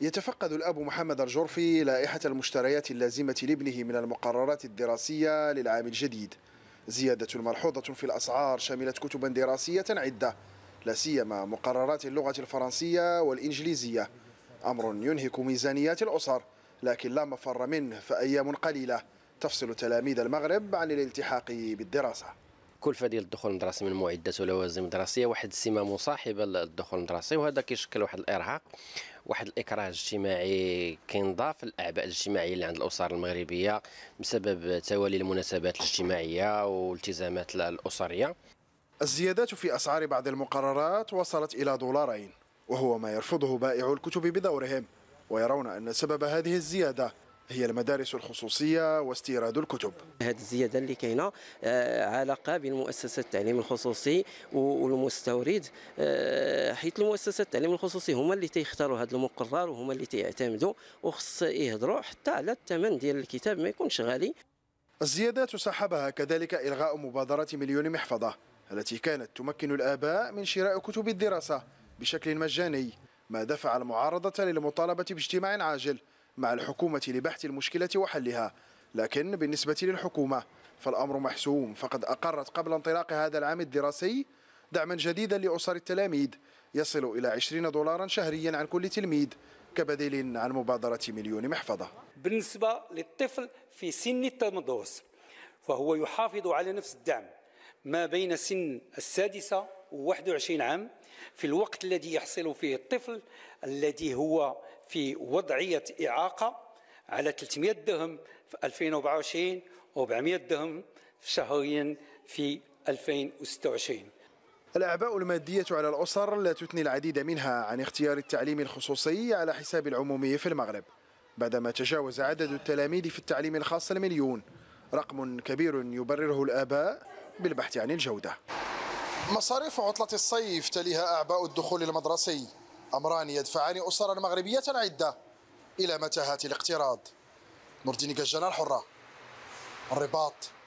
يتفقد الأب محمد الجرفي لائحة المشتريات اللازمة لابنه من المقررات الدراسية للعام الجديد زيادة ملحوظة في الأسعار شملت كتبا دراسية عدة لا سيما مقررات اللغة الفرنسية والإنجليزية أمر ينهك ميزانيات الأسر لكن لا مفر منه فأيام قليلة تفصل تلاميذ المغرب عن الالتحاق بالدراسة الكلفه ديال الدخول المدرسي من معدات ولوازم دراسيه واحد السمه مصاحبه للدخول المدرسي وهذا كيشكل واحد الارهاق واحد الاكراه اجتماعي كينضاف الاعباء الاجتماعية اللي عند الاسر المغربيه بسبب توالي المناسبات الاجتماعيه والالتزامات الاسريه الزيادات في اسعار بعض المقررات وصلت الى دولارين وهو ما يرفضه بائعو الكتب بدورهم ويرون ان سبب هذه الزياده هي المدارس الخصوصية واستيراد الكتب هذه الزيادة اللي كاينة آه، علاقة بين مؤسسة التعليم الخصوصي والمستورد آه، حيث المؤسسة التعليم الخصوصي هما اللي تيختاروا هذا المقرر وهما اللي تيعتمدوا وخص يهضروا حتى على الثمن ديال الكتاب ما يكونش غالي الزيادة تسحبها كذلك إلغاء مبادرة مليون محفظة التي كانت تمكن الآباء من شراء كتب الدراسة بشكل مجاني ما دفع المعارضة للمطالبة باجتماع عاجل مع الحكومة لبحث المشكلة وحلها لكن بالنسبة للحكومة فالأمر محسوم فقد أقرت قبل انطلاق هذا العام الدراسي دعما جديدا لأسر التلاميذ يصل إلى 20 دولارا شهريا عن كل تلميذ كبديل عن مبادرة مليون محفظة بالنسبة للطفل في سن التمدرس فهو يحافظ على نفس الدعم ما بين سن السادسة و21 عام في الوقت الذي يحصل فيه الطفل الذي هو في وضعية إعاقة على 300 درهم في 2024 و400 درهم شهريا في 2026 الأعباء المادية على الأسر لا تثني العديد منها عن اختيار التعليم الخصوصي على حساب العمومي في المغرب بعدما تجاوز عدد التلاميذ في التعليم الخاص المليون رقم كبير يبرره الآباء بالبحث عن الجودة مصاريف عطلة الصيف تليها أعباء الدخول المدرسي أمران يدفعان أسرا مغربية عدة إلى متاهات الاقتراض نور الدين الحرة الرباط